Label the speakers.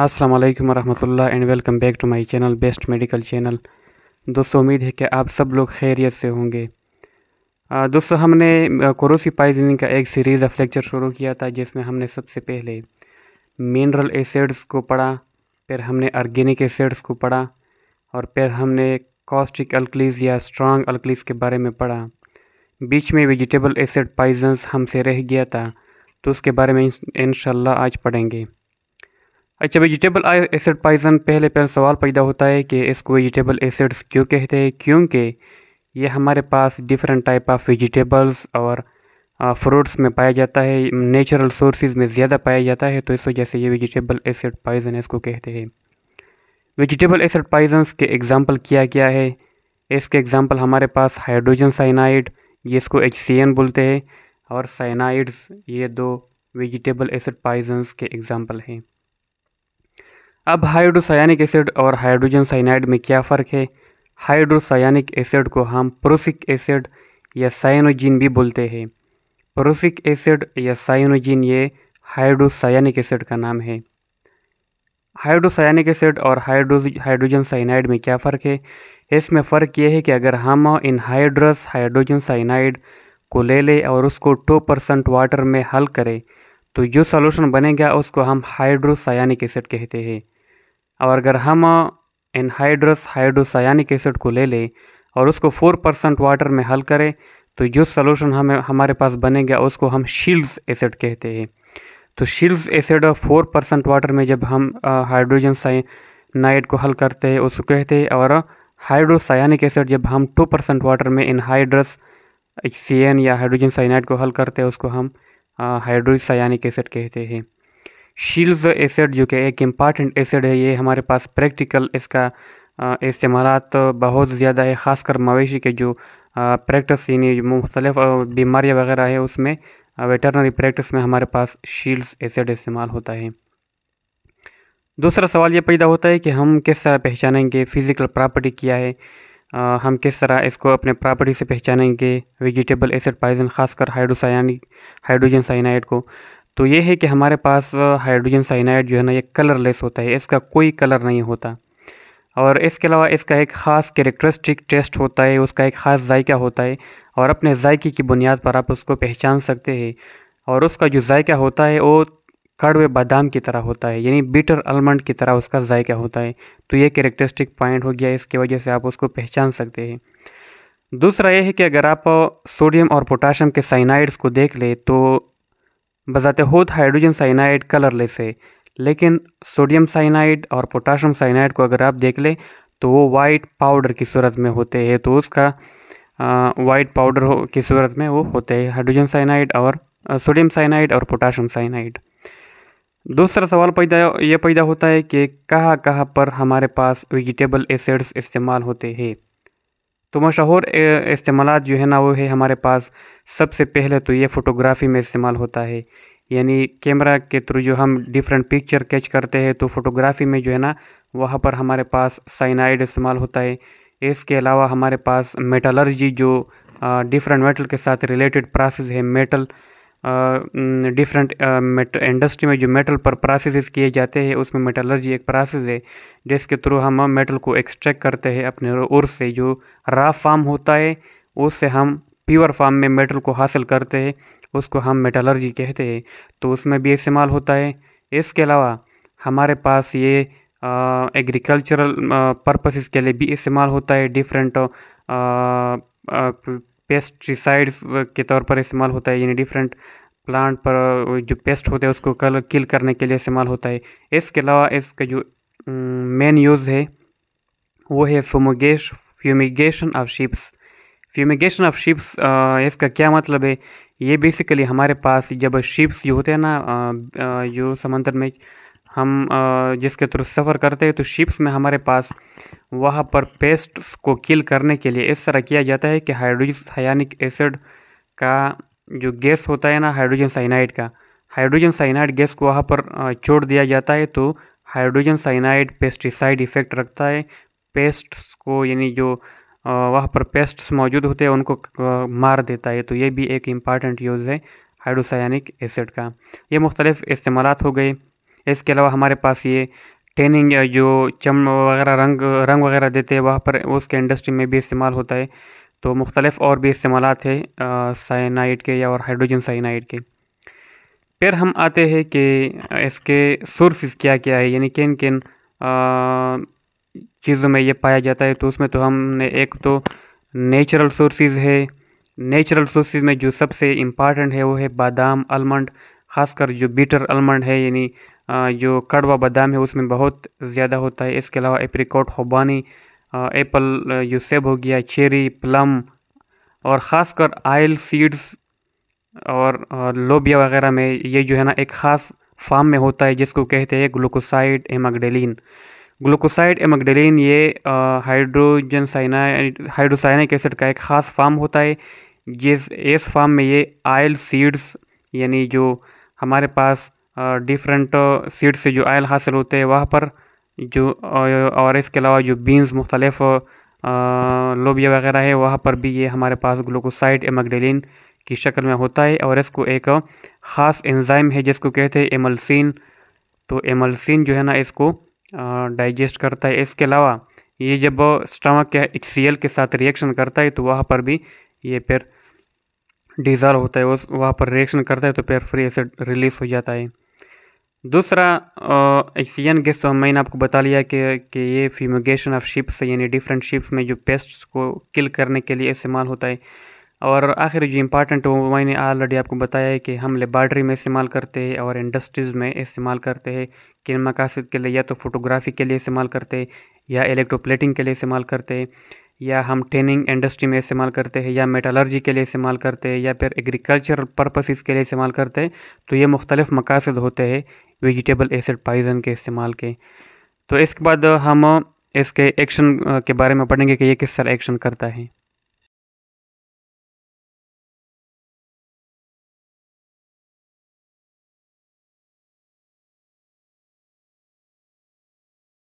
Speaker 1: Assalamualaikum alaikum warahmatullah and welcome back to my channel best medical channel दोस्तों उम्मीद है कि आप सब लोग खैरियत से होंगे दोस्तों हमने क्रोसी पाइजनिंग का एक सीरीज़ ऑफ लेक्चर शुरू किया था जिसमें हमने सबसे पहले मिनरल एसिड्स को पढ़ा फिर हमने आर्गेनिक एसिड्स को पढ़ा और फिर हमने कॉस्टिक अल्कलीज या स्ट्रॉन्ग अल्कलीज के बारे में पढ़ा बीच में वेजिटेबल एसिड पाइजन्स हमसे रह गया था तो उसके बारे में इन आज पढ़ेंगे अच्छा वेजिटेबल एसिड पॉइजन पहले पहले सवाल पैदा होता है कि इसको वेजिटेबल एसिड्स क्यों कहते हैं क्योंकि ये हमारे पास डिफरेंट टाइप ऑफ वेजिटेबल्स और फ्रूट्स में पाया जाता है नेचुरल सोर्सेज में ज़्यादा पाया जाता है तो इस वजह से ये वेजिटेबल एसिड पॉइजन इसको कहते हैं वेजिटेबल एसिड पॉइजन्स के एग्ज़ाम्पल क्या क्या है इसके एग्ज़ाम्पल हमारे पास हाइड्रोजन साइनाइड ये इसको एच बोलते हैं और साइनाइड्स ये दो वेजिटेबल एसिड पॉइजन्स के एग्ज़ाम्पल हैं अब हाइड्रोसायानिक एसिड और हाइड्रोजन साइनाइड में क्या फ़र्क है हाइड्रोसायानिक एसिड को हम प्रोसिक एसिड या साइनोजिन भी बोलते हैं प्रोसिक एसिड या साइनोजिन ये हाइड्रोसायानिक एसिड का नाम है हाइड्रोसायानिक एसिड और हाइड्रो हाइड्रोजन साइनाइड में क्या फ़र्क है इसमें फ़र्क ये है कि अगर हम इन हाइड्रस हाइड्रोजन साइनाइड को ले लें और उसको टू परसेंट वाटर में हल करें तो जो सोलूशन बनेगा उसको हम हाइड्रोसायानिक एसिड कहते हैं और अगर हम एनहाइड्रस हाइड्रोसायानिक एसिड को ले लें और उसको फोर परसेंट वाटर में हल करें तो जो सोलूशन हमें हमारे पास बनेगा उसको हम शील्ड्स एसिड कहते हैं तो Scheele's acid four percent water में जब हम हाइड्रोजन साइनाइड को हल करते हैं उसको कहते हैं और हाइड्रोसायानिक एसिड जब हम टू परसेंट वाटर में इनहाइड्रस सी या हाइड्रोजन साइनाइड को हल करते हैं उसको हम हाइड्रोसायनिक एसिड कहते हैं शील्स एसिड जो कि एक इम्पॉर्टेंट एसिड है ये हमारे पास प्रैक्टिकल इसका इस्तेमाल तो बहुत ज़्यादा है ख़ासकर मवेशी के जो प्रैक्टिस यानी मुख्तलिफ बीमारियाँ वगैरह है उसमें वेटरनरी प्रैक्टिस में हमारे पास शील्स एसिड इस्तेमाल होता है दूसरा सवाल ये पैदा होता है कि हम किस तरह पहचानेंगे फ़िज़िकल प्रॉपर्टी क्या है हम किस तरह इसको अपने प्रॉपर्टी से पहचानेंगे वेजिटेबल एसिड पाइजन खासकर हाइड्रोसायानिक हाइड्रोजन साइनाइड को तो ये है कि हमारे पास हाइड्रोजन साइनाइड जो है ना ये कलरलेस होता है इसका कोई कलर नहीं होता और इसके अलावा इसका एक ख़ास करेक्टरिस्टिक टेस्ट होता है उसका एक ख़ास जायका होता है और अपने जायके की बुनियाद पर आप उसको पहचान सकते हैं और उसका जो जायका होता है वो कड़वे बादाम की तरह होता है यानी बीटर आलमंड की तरह उसका जायका होता है तो ये करेक्टरिस्टिक पॉइंट हो गया इसकी वजह से आप उसको पहचान सकते हैं दूसरा यह है कि अगर आप सोडियम और पोटाशियम के साइनाइड्स को देख ले तो बजाते होत हाइड्रोजन साइनाइड कलरलेस है लेकिन सोडियम साइनाइड और पोटाशियम साइनाइड को अगर आप देख लें तो वो वाइट पाउडर की सूरत में होते हैं तो उसका वाइट पाउडर की सूरत में वो होते हैं हाइड्रोजन साइनाइड और सोडियम साइनाइड और पोटाशियम साइनाइड दूसरा सवाल पैदा यह पैदा होता है कि कहाँ कहाँ पर हमारे पास वेजिटेबल एसिड्स इस्तेमाल होते हैं तो मशहूर इस्तेमाल जो है ना वो है हमारे पास सबसे पहले तो ये फ़ोटोग्राफ़ी में इस्तेमाल होता है यानी कैमरा के थ्रू जो हम डिफरेंट पिक्चर कैच करते हैं तो फ़ोटोग्राफ़ी में जो है ना वहाँ पर हमारे पास साइनाइड इस्तेमाल होता है इसके अलावा हमारे पास मेटलर्जी जो डिफरेंट मेटल के साथ रिलेटेड प्रोसेस है मेटल डिफरेंट इंडस्ट्री में जो मेटल पर प्रोसेस किए जाते हैं उसमें मेटलर्जी एक प्रोसेस है जिसके थ्रू हम मेटल को एक्सट्रैक्ट करते हैं अपने और से जो रा फार्म होता है उससे हम प्योर फार्म में मेटल को हासिल करते हैं उसको हम मेटलर्जी कहते हैं तो उसमें भी इस्तेमाल होता है इसके अलावा हमारे पास ये एग्रीकल्चरल पर्पसेस के लिए भी इस्तेमाल होता है डिफरेंट पेस्टिसाइड के तौर पर इस्तेमाल होता है यानी डिफरेंट प्लांट पर जो पेस्ट होते हैं उसको कल किल करने के लिए इस्तेमाल होता है इसके अलावा इसका जो मेन यूज़ है वो है fumigation fumigation of ships fumigation of ships इसका क्या मतलब है ये बेसिकली हमारे पास जब शिप्स जो होते हैं ना जो समंदर में हम जिसके थ्रू सफ़र करते हैं तो शिप्स में हमारे पास वहाँ पर पेस्ट्स को किल करने के लिए इस तरह किया जाता है कि हाइड्रोजन हायानिक एसिड का जो गैस होता है ना हाइड्रोजन साइनाइड का हाइड्रोजन साइनाइड गैस को वहाँ पर छोड़ दिया जाता है तो हाइड्रोजन साइनाइड पेस्टिसाइड इफेक्ट रखता है पेस्ट्स को यानी जो वहाँ पर पेस्ट्स मौजूद होते हैं उनको मार देता है तो ये भी एक इम्पॉर्टेंट यूज़ है हाइड्रोसाइनिक एसिड का ये मुख्तलिफ़ इस्तेमाल हो गए इसके अलावा हमारे पास ये टेनिंग जो चम वगैरह रंग रंग वगैरह देते हैं वहाँ पर उसके इंडस्ट्री में भी इस्तेमाल होता है तो मुख्तलिफ़ और भी इस्तेमाल है साइनाइड के या और हाइड्रोजन साइनाइड के फिर हम आते हैं कि इसके सोर्स क्या क्या है यानी किन किन चीज़ों में ये पाया जाता है तो उसमें तो हमने एक तो नेचुरल सोर्सेज है नेचुरल सोर्सेज में जो सबसे इम्पॉर्टेंट है वो है बादाम आलमंड खासकर जो बीटर आलमंड है यानी जो कड़वा बादाम है उसमें बहुत ज़्यादा होता है इसके अलावा एप्रिकॉट खुबानी एप्पल जो सेब हो गया चेरी प्लम और ख़ासकर आयल सीड्स और, लोबिया वगैरह में ये जो है ना एक ख़ास फार्म में होता है जिसको कहते हैं ग्लूकोसाइड एमगडेलिन ग्लूकोसाइड एमगडेलिन ये हाइड्रोजन साइना हाइड्रोसाइनिक एसिड का एक ख़ास फार्म होता है जिस इस फार्म में ये आयल सीड्स यानी जो हमारे पास डिफरेंट सीड से जो आयल हासिल होते हैं वहाँ पर जो और इसके अलावा जो बीन्स मुख्तलफ़ लोबिया वगैरह है वहाँ पर भी ये हमारे पास ग्लूकोसाइड एमगडेलिन की शक्ल में होता है और इसको एक ख़ास एंजाइम है जिसको कहते हैं एमलसिन तो एमलसिन जो है ना इसको डाइजेस्ट करता है इसके अलावा ये जब स्टमक के एच के साथ रिएक्शन करता है तो वहाँ पर भी ये फिर डिज़ाल्व होता है उस वहाँ पर रिएक्शन करता है तो फिर फ्री एसिड रिलीज़ हो जाता है दूसरा एशियन गैस तो मैंने आपको बता लिया कि कि ये फ्यूमिगेशन ऑफ शिप्स है यानी डिफरेंट शिप्स में जो पेस्ट्स को किल करने के लिए इस्तेमाल होता है और आखिर जो इम्पॉर्टेंट वो मैंने ऑलरेडी आपको बताया है कि हम लेबार्ट्री में इस्तेमाल करते हैं और इंडस्ट्रीज़ में इस्तेमाल करते हैं किन मकासद के लिए या तो फोटोग्राफी के लिए इस्तेमाल करते हैं या इलेक्ट्रोप्लेटिंग के लिए इस्तेमाल करते हैं या हम टेनिंग इंडस्ट्री में इस्तेमाल करते हैं या मेटालर्जी के लिए इस्तेमाल करते हैं या फिर एग्रीकल्चरल पर्पसेस के लिए इस्तेमाल करते हैं तो ये मुख्तलिफ़ मकासद होते हैं वेजिटेबल एसिड पाइजन के इस्तेमाल के तो इसके बाद हम इसके एक्शन के बारे में पढ़ेंगे कि ये किस तरह एक्शन करता है